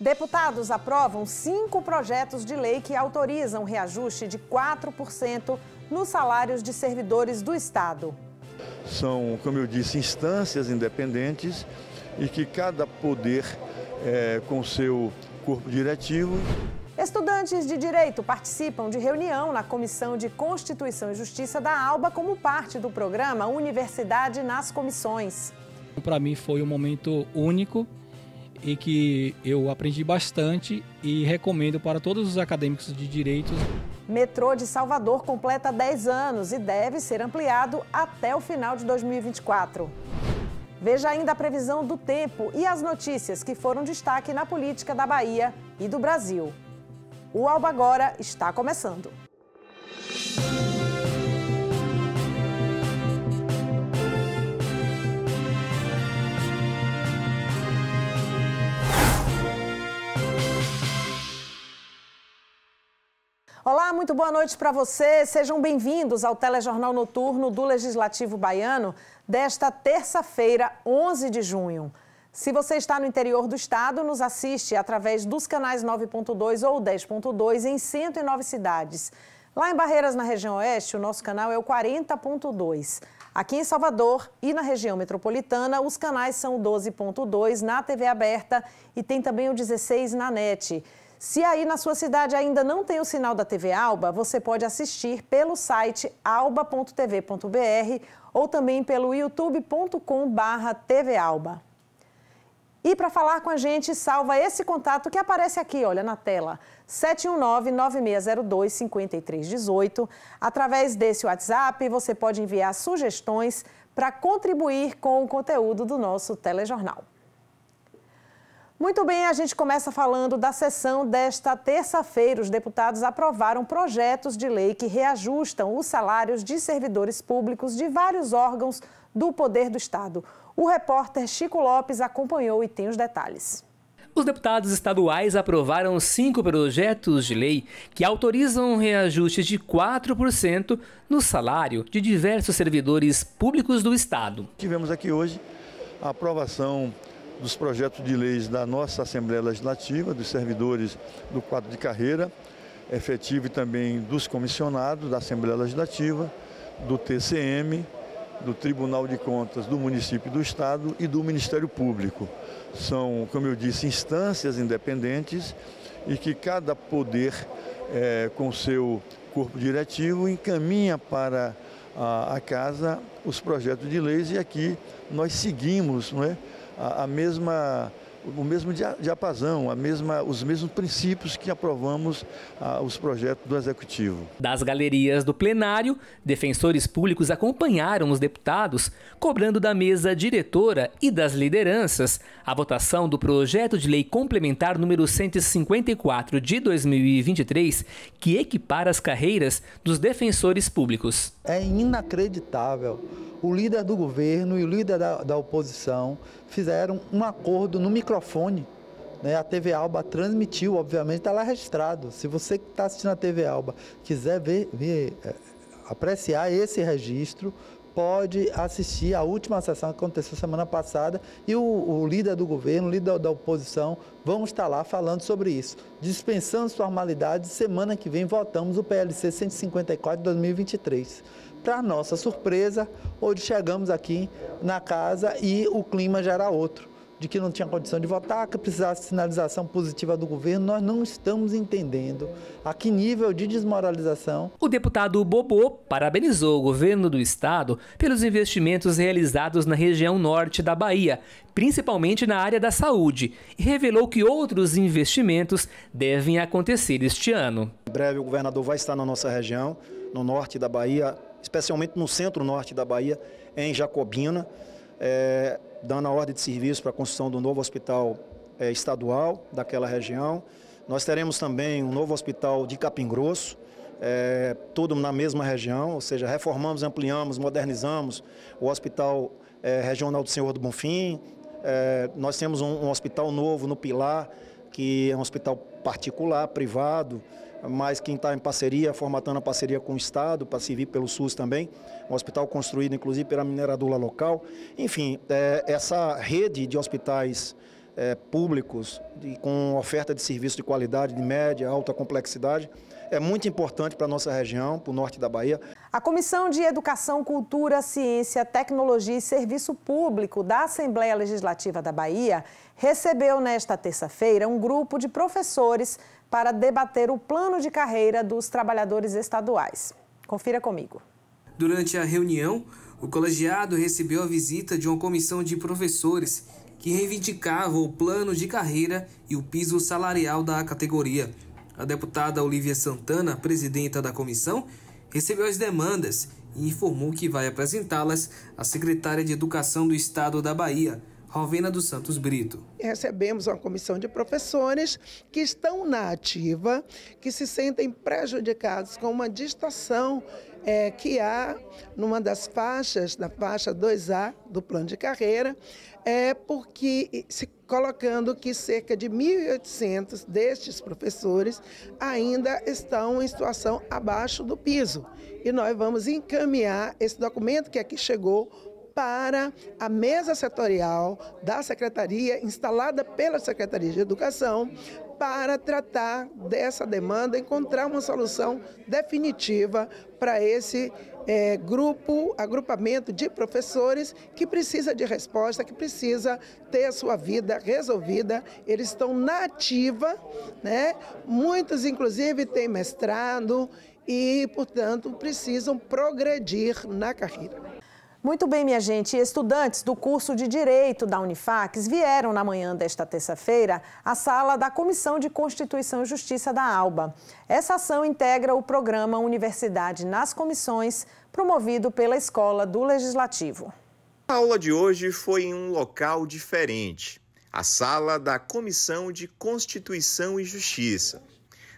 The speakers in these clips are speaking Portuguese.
Deputados aprovam cinco projetos de lei que autorizam reajuste de 4% nos salários de servidores do Estado. São, como eu disse, instâncias independentes e que cada poder, é, com seu corpo diretivo. Estudantes de direito participam de reunião na Comissão de Constituição e Justiça da ALBA como parte do programa Universidade nas Comissões. Para mim foi um momento único em que eu aprendi bastante e recomendo para todos os acadêmicos de direitos. Metrô de Salvador completa 10 anos e deve ser ampliado até o final de 2024. Veja ainda a previsão do tempo e as notícias que foram destaque na política da Bahia e do Brasil. O Alba Agora está começando. Olá, muito boa noite para você. Sejam bem-vindos ao Telejornal Noturno do Legislativo Baiano desta terça-feira, 11 de junho. Se você está no interior do estado, nos assiste através dos canais 9.2 ou 10.2 em 109 cidades. Lá em Barreiras, na região oeste, o nosso canal é o 40.2. Aqui em Salvador e na região metropolitana, os canais são o 12.2 na TV aberta e tem também o 16 na NET. Se aí na sua cidade ainda não tem o sinal da TV Alba, você pode assistir pelo site alba.tv.br ou também pelo youtube.com/tvalba. E para falar com a gente, salva esse contato que aparece aqui, olha, na tela. 719-9602-5318. Através desse WhatsApp, você pode enviar sugestões para contribuir com o conteúdo do nosso telejornal. Muito bem, a gente começa falando da sessão desta terça-feira. Os deputados aprovaram projetos de lei que reajustam os salários de servidores públicos de vários órgãos do poder do Estado. O repórter Chico Lopes acompanhou e tem os detalhes. Os deputados estaduais aprovaram cinco projetos de lei que autorizam um reajuste de 4% no salário de diversos servidores públicos do Estado. Tivemos aqui hoje a aprovação dos projetos de leis da nossa Assembleia Legislativa, dos servidores do quadro de carreira, efetivo e também dos comissionados da Assembleia Legislativa, do TCM, do Tribunal de Contas do município e do estado e do Ministério Público. São, como eu disse, instâncias independentes e que cada poder, é, com seu corpo diretivo, encaminha para a, a casa os projetos de leis e aqui nós seguimos, não é? a, a mesma o mesmo diapasão, a mesma, os mesmos princípios que aprovamos os projetos do Executivo. Das galerias do plenário, defensores públicos acompanharam os deputados, cobrando da mesa diretora e das lideranças a votação do projeto de lei complementar número 154 de 2023, que equipara as carreiras dos defensores públicos. É inacreditável o líder do governo e o líder da, da oposição fizeram um acordo no microfone. Né? A TV Alba transmitiu, obviamente, está lá registrado. Se você que está assistindo a TV Alba quiser ver, ver é, apreciar esse registro, pode assistir à última sessão que aconteceu semana passada e o, o, líder do governo, o líder da oposição, vão estar lá falando sobre isso. Dispensando formalidades, semana que vem votamos o PLC 154 de 2023. Para nossa surpresa, hoje chegamos aqui na casa e o clima já era outro de que não tinha condição de votar, que precisasse de sinalização positiva do governo, nós não estamos entendendo a que nível de desmoralização. O deputado Bobô parabenizou o governo do estado pelos investimentos realizados na região norte da Bahia, principalmente na área da saúde, e revelou que outros investimentos devem acontecer este ano. Em breve o governador vai estar na nossa região, no norte da Bahia, especialmente no centro-norte da Bahia, em Jacobina, é, dando a ordem de serviço para a construção do novo hospital é, estadual daquela região. Nós teremos também um novo hospital de Capim Grosso, é, tudo na mesma região, ou seja, reformamos, ampliamos, modernizamos o Hospital é, Regional do Senhor do Bonfim. É, nós temos um, um hospital novo no Pilar, que é um hospital particular, privado, mas quem está em parceria, formatando a parceria com o Estado, para servir pelo SUS também, um hospital construído inclusive pela mineradora local. Enfim, é, essa rede de hospitais é, públicos de, com oferta de serviço de qualidade, de média, alta complexidade, é muito importante para a nossa região, para o norte da Bahia. A Comissão de Educação, Cultura, Ciência, Tecnologia e Serviço Público da Assembleia Legislativa da Bahia recebeu nesta terça-feira um grupo de professores para debater o plano de carreira dos trabalhadores estaduais. Confira comigo. Durante a reunião, o colegiado recebeu a visita de uma comissão de professores que reivindicava o plano de carreira e o piso salarial da categoria. A deputada Olivia Santana, presidenta da comissão, recebeu as demandas e informou que vai apresentá-las à secretária de Educação do Estado da Bahia, Rovina dos Santos Brito. Recebemos uma comissão de professores que estão na ativa, que se sentem prejudicados com uma distação é, que há numa das faixas, da faixa 2A do plano de carreira, é porque se colocando que cerca de 1.800 destes professores ainda estão em situação abaixo do piso. E nós vamos encaminhar esse documento que aqui chegou para a mesa setorial da secretaria, instalada pela Secretaria de Educação, para tratar dessa demanda, encontrar uma solução definitiva para esse é, grupo, agrupamento de professores que precisa de resposta, que precisa ter a sua vida resolvida. Eles estão na ativa, né? muitos, inclusive, têm mestrado e, portanto, precisam progredir na carreira. Muito bem, minha gente. Estudantes do curso de Direito da Unifacs vieram na manhã desta terça-feira à sala da Comissão de Constituição e Justiça da ALBA. Essa ação integra o programa Universidade nas Comissões, promovido pela Escola do Legislativo. A aula de hoje foi em um local diferente, a sala da Comissão de Constituição e Justiça.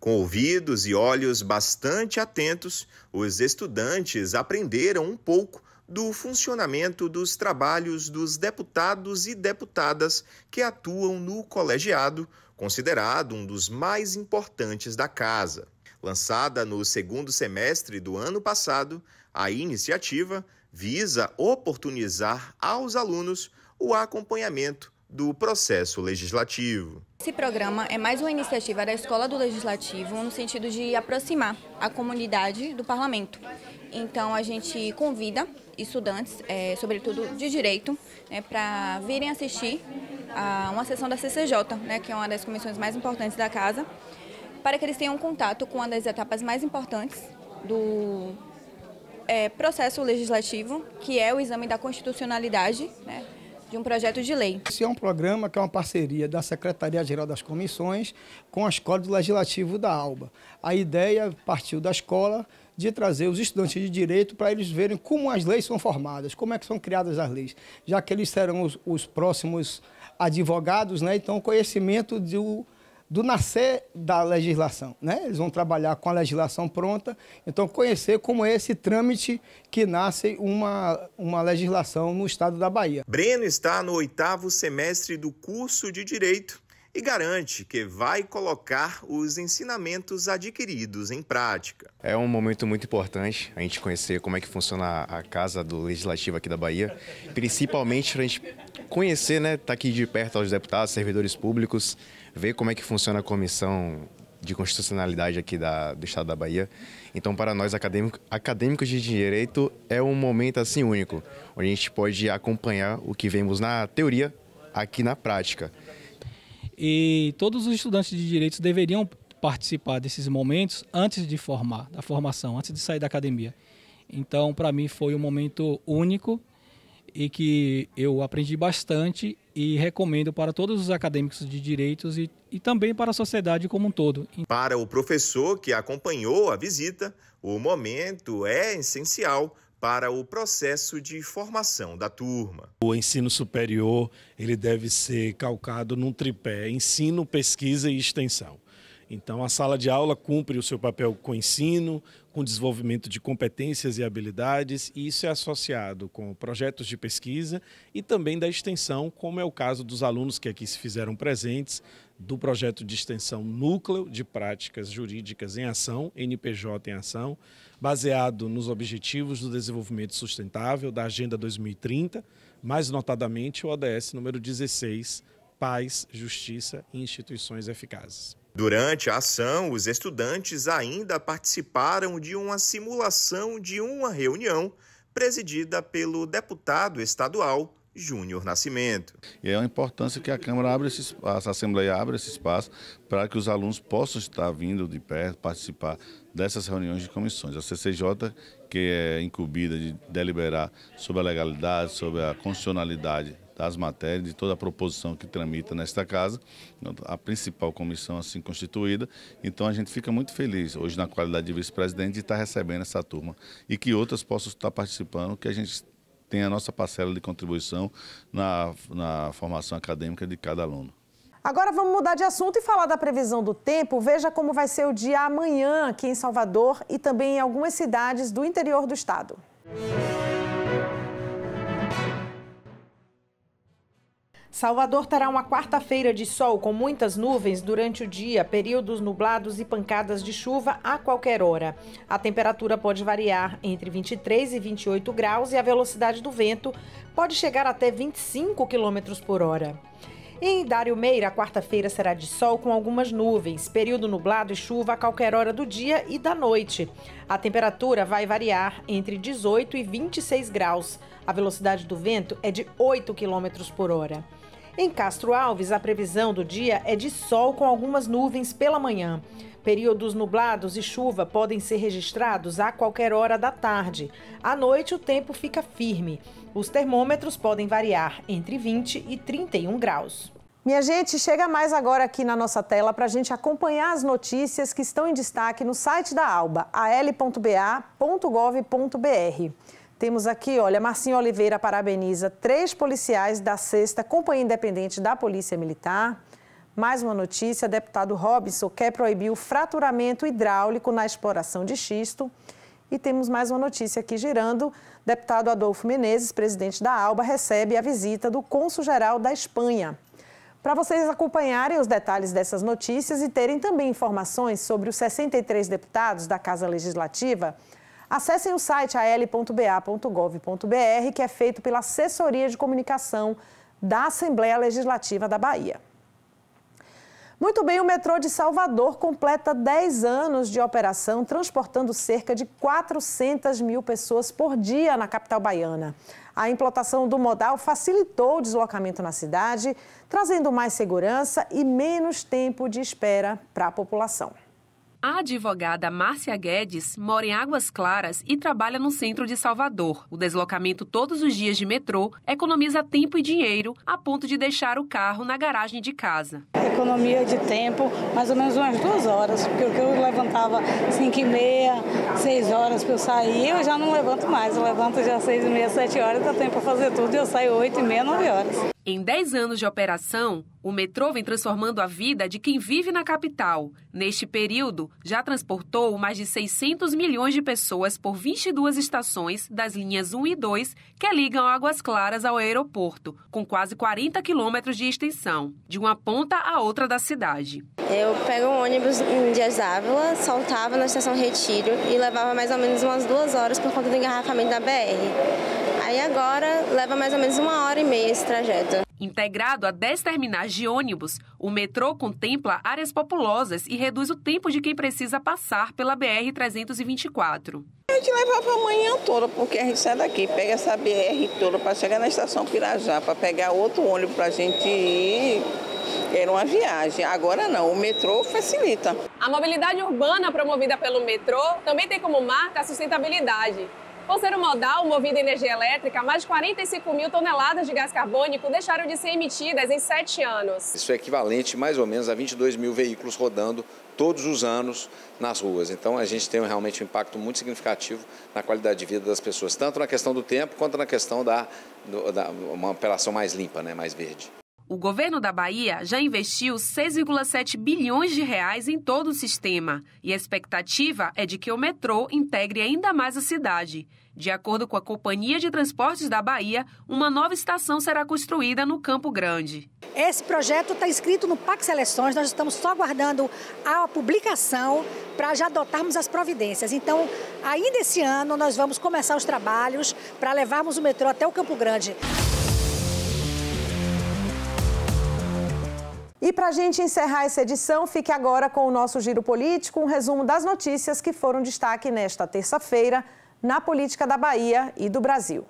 Com ouvidos e olhos bastante atentos, os estudantes aprenderam um pouco do funcionamento dos trabalhos dos deputados e deputadas que atuam no colegiado, considerado um dos mais importantes da casa. Lançada no segundo semestre do ano passado, a iniciativa visa oportunizar aos alunos o acompanhamento do processo legislativo. Esse programa é mais uma iniciativa da Escola do Legislativo no sentido de aproximar a comunidade do parlamento. Então a gente convida estudantes, é, sobretudo de direito, né, para virem assistir a uma sessão da CCJ, né, que é uma das comissões mais importantes da casa, para que eles tenham contato com uma das etapas mais importantes do é, processo legislativo, que é o exame da constitucionalidade, né, de um projeto de lei. Esse é um programa que é uma parceria da Secretaria-Geral das Comissões com a Escola do Legislativo da Alba. A ideia partiu da escola de trazer os estudantes de direito para eles verem como as leis são formadas, como é que são criadas as leis, já que eles serão os, os próximos advogados, né? então conhecimento do do nascer da legislação. Né? Eles vão trabalhar com a legislação pronta, então conhecer como é esse trâmite que nasce uma, uma legislação no estado da Bahia. Breno está no oitavo semestre do curso de Direito e garante que vai colocar os ensinamentos adquiridos em prática. É um momento muito importante a gente conhecer como é que funciona a Casa do Legislativo aqui da Bahia, principalmente para a gente conhecer, né, estar tá aqui de perto aos deputados, servidores públicos, ver como é que funciona a comissão de constitucionalidade aqui da, do Estado da Bahia. Então, para nós acadêmico, acadêmicos de direito, é um momento assim único, onde a gente pode acompanhar o que vemos na teoria aqui na prática. E todos os estudantes de direito deveriam participar desses momentos antes de formar, da formação, antes de sair da academia. Então, para mim, foi um momento único e que eu aprendi bastante e recomendo para todos os acadêmicos de direitos e, e também para a sociedade como um todo. Para o professor que acompanhou a visita, o momento é essencial para o processo de formação da turma. O ensino superior ele deve ser calcado num tripé: ensino, pesquisa e extensão. Então, a sala de aula cumpre o seu papel com ensino, com desenvolvimento de competências e habilidades, e isso é associado com projetos de pesquisa e também da extensão, como é o caso dos alunos que aqui se fizeram presentes, do projeto de extensão Núcleo de Práticas Jurídicas em Ação, NPJ em Ação, baseado nos Objetivos do Desenvolvimento Sustentável da Agenda 2030, mais notadamente o ODS número 16, Paz, Justiça e Instituições Eficazes. Durante a ação, os estudantes ainda participaram de uma simulação de uma reunião presidida pelo deputado estadual Júnior Nascimento. E é a importância que a Câmara abre esse espaço, a Assembleia abre esse espaço para que os alunos possam estar vindo de perto, participar dessas reuniões de comissões. A CCJ, que é incumbida de deliberar sobre a legalidade, sobre a constitucionalidade das matérias, de toda a proposição que tramita nesta casa, a principal comissão assim constituída. Então a gente fica muito feliz hoje na qualidade de vice-presidente de estar recebendo essa turma e que outras possam estar participando, que a gente tem a nossa parcela de contribuição na, na formação acadêmica de cada aluno. Agora vamos mudar de assunto e falar da previsão do tempo. Veja como vai ser o dia amanhã aqui em Salvador e também em algumas cidades do interior do estado. Música Salvador terá uma quarta-feira de sol com muitas nuvens durante o dia, períodos nublados e pancadas de chuva a qualquer hora. A temperatura pode variar entre 23 e 28 graus e a velocidade do vento pode chegar até 25 km por hora. Em Dário Meira, a quarta-feira será de sol com algumas nuvens, período nublado e chuva a qualquer hora do dia e da noite. A temperatura vai variar entre 18 e 26 graus. A velocidade do vento é de 8 km por hora. Em Castro Alves, a previsão do dia é de sol com algumas nuvens pela manhã. Períodos nublados e chuva podem ser registrados a qualquer hora da tarde. À noite, o tempo fica firme. Os termômetros podem variar entre 20 e 31 graus. Minha gente, chega mais agora aqui na nossa tela para a gente acompanhar as notícias que estão em destaque no site da ALBA, al.ba.gov.br. Temos aqui, olha, Marcinho Oliveira parabeniza três policiais da sexta Companhia Independente da Polícia Militar. Mais uma notícia, deputado Robson quer proibir o fraturamento hidráulico na exploração de xisto. E temos mais uma notícia aqui girando. Deputado Adolfo Menezes, presidente da ALBA, recebe a visita do cônsul-geral da Espanha. Para vocês acompanharem os detalhes dessas notícias e terem também informações sobre os 63 deputados da Casa Legislativa, Acessem o site al.ba.gov.br, que é feito pela Assessoria de Comunicação da Assembleia Legislativa da Bahia. Muito bem, o metrô de Salvador completa 10 anos de operação, transportando cerca de 400 mil pessoas por dia na capital baiana. A implantação do modal facilitou o deslocamento na cidade, trazendo mais segurança e menos tempo de espera para a população. A advogada Márcia Guedes mora em Águas Claras e trabalha no centro de Salvador. O deslocamento todos os dias de metrô economiza tempo e dinheiro a ponto de deixar o carro na garagem de casa. Economia de tempo, mais ou menos umas duas horas, porque eu levantava 5 e meia, 6 horas para eu sair, eu já não levanto mais, eu levanto já 6 e meia, 7 horas, dá tempo para fazer tudo, eu saio 8 e meia, 9 horas. Em 10 anos de operação, o metrô vem transformando a vida de quem vive na capital. Neste período, já transportou mais de 600 milhões de pessoas por 22 estações das linhas 1 e 2 que ligam Águas Claras ao aeroporto, com quase 40 quilômetros de extensão, de uma ponta à outra da cidade. Eu pego um ônibus de Ávila, soltava na estação Retiro e levava mais ou menos umas duas horas por conta do engarrafamento da BR. Aí agora leva mais ou menos uma hora e meia esse trajeto. Integrado a 10 terminais de ônibus, o metrô contempla áreas populosas e reduz o tempo de quem precisa passar pela BR-324. A gente levava a manhã toda, porque a gente sai daqui, pega essa BR toda para chegar na estação Pirajá, para pegar outro ônibus para a gente ir era uma viagem. Agora não, o metrô facilita. A mobilidade urbana promovida pelo metrô também tem como marca a sustentabilidade. Por ser um modal movido a energia elétrica, mais de 45 mil toneladas de gás carbônico deixaram de ser emitidas em sete anos. Isso é equivalente mais ou menos a 22 mil veículos rodando todos os anos nas ruas. Então a gente tem realmente um impacto muito significativo na qualidade de vida das pessoas, tanto na questão do tempo quanto na questão da, da uma operação mais limpa, né, mais verde. O governo da Bahia já investiu 6,7 bilhões de reais em todo o sistema e a expectativa é de que o metrô integre ainda mais a cidade. De acordo com a Companhia de Transportes da Bahia, uma nova estação será construída no Campo Grande. Esse projeto está inscrito no PAC Seleções, nós estamos só aguardando a publicação para já adotarmos as providências. Então, ainda esse ano, nós vamos começar os trabalhos para levarmos o metrô até o Campo Grande. E para a gente encerrar essa edição, fique agora com o nosso giro político, um resumo das notícias que foram destaque nesta terça-feira na política da Bahia e do Brasil.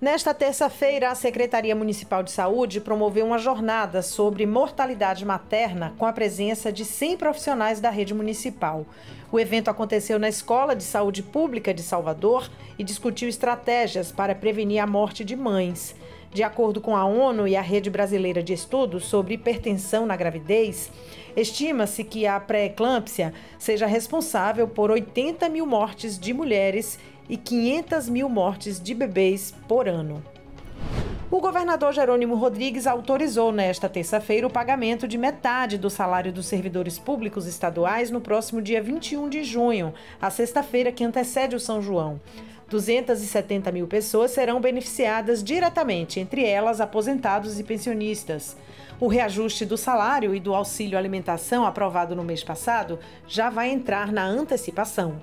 Nesta terça-feira, a Secretaria Municipal de Saúde promoveu uma jornada sobre mortalidade materna com a presença de 100 profissionais da rede municipal. O evento aconteceu na Escola de Saúde Pública de Salvador e discutiu estratégias para prevenir a morte de mães. De acordo com a ONU e a Rede Brasileira de Estudos sobre Hipertensão na Gravidez, estima-se que a pré-eclâmpsia seja responsável por 80 mil mortes de mulheres e 500 mil mortes de bebês por ano. O governador Jerônimo Rodrigues autorizou nesta terça-feira o pagamento de metade do salário dos servidores públicos estaduais no próximo dia 21 de junho, a sexta-feira que antecede o São João. 270 mil pessoas serão beneficiadas diretamente, entre elas aposentados e pensionistas. O reajuste do salário e do auxílio alimentação aprovado no mês passado já vai entrar na antecipação.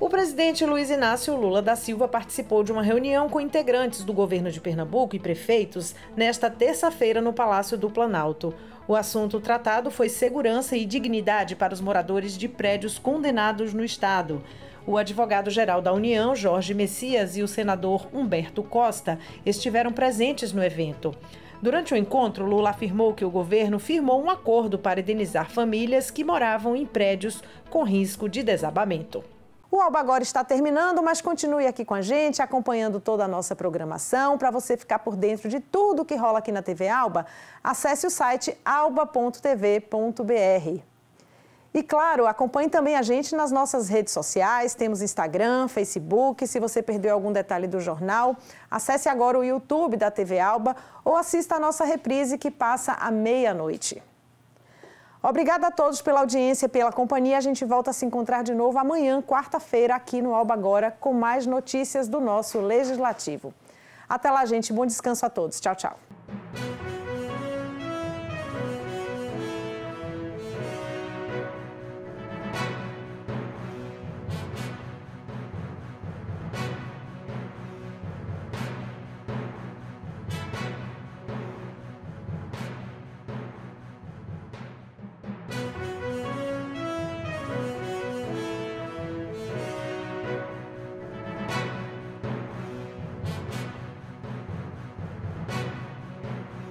O presidente Luiz Inácio Lula da Silva participou de uma reunião com integrantes do governo de Pernambuco e prefeitos nesta terça-feira no Palácio do Planalto. O assunto tratado foi segurança e dignidade para os moradores de prédios condenados no estado. O advogado-geral da União, Jorge Messias, e o senador Humberto Costa estiveram presentes no evento. Durante o encontro, Lula afirmou que o governo firmou um acordo para indenizar famílias que moravam em prédios com risco de desabamento. O Alba agora está terminando, mas continue aqui com a gente, acompanhando toda a nossa programação. Para você ficar por dentro de tudo que rola aqui na TV Alba, acesse o site alba.tv.br. E claro, acompanhe também a gente nas nossas redes sociais, temos Instagram, Facebook. Se você perdeu algum detalhe do jornal, acesse agora o YouTube da TV Alba ou assista a nossa reprise que passa à meia-noite. Obrigada a todos pela audiência, pela companhia. A gente volta a se encontrar de novo amanhã, quarta-feira, aqui no Alba Agora, com mais notícias do nosso Legislativo. Até lá, gente. Bom descanso a todos. Tchau, tchau.